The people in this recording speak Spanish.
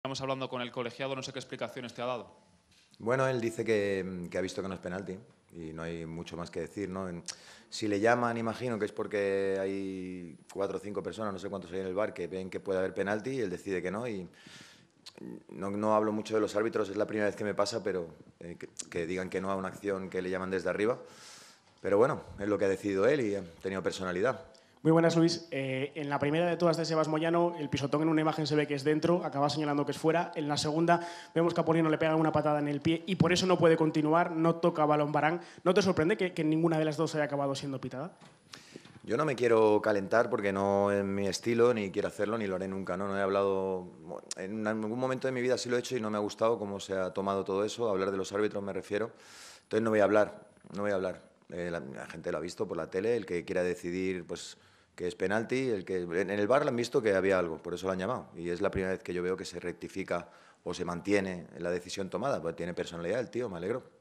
Estamos hablando con el colegiado, no sé qué explicaciones te ha dado. Bueno, él dice que, ha visto que no es penalti y no hay mucho más que decir. ¿no? si le llaman, imagino que es porque hay cuatro o cinco personas, no sé cuántos hay en el bar, que ven que puede haber penalti y él decide que no. Y no, hablo mucho de los árbitros, es la primera vez que me pasa, pero eh, que, digan que no a una acción que le llaman desde arriba. Pero bueno, es lo que ha decidido él y ha tenido personalidad. Muy buenas, Luis. Eh, en la primera de todas de Sebas Moyano, el pisotón en una imagen se ve que es dentro, acaba señalando que es fuera. En la segunda vemos que a Polino le pega una patada en el pie y por eso no puede continuar, no toca balón barán. ¿No te sorprende que, ninguna de las dos haya acabado siendo pitada? Yo no me quiero calentar porque no es mi estilo, ni quiero hacerlo, ni lo haré nunca. No, he hablado. En algún momento de mi vida sí lo he hecho y no me ha gustado cómo se ha tomado todo eso. Hablar de los árbitros me refiero. Entonces no voy a hablar, no voy a hablar. Eh, la, gente lo ha visto por la tele, el que quiera decidir, pues que es penalti, el que en el bar lo han visto que había algo, por eso lo han llamado. Y es la primera vez que yo veo que se rectifica o se mantiene la decisión tomada, porque tiene personalidad el tío, me alegro.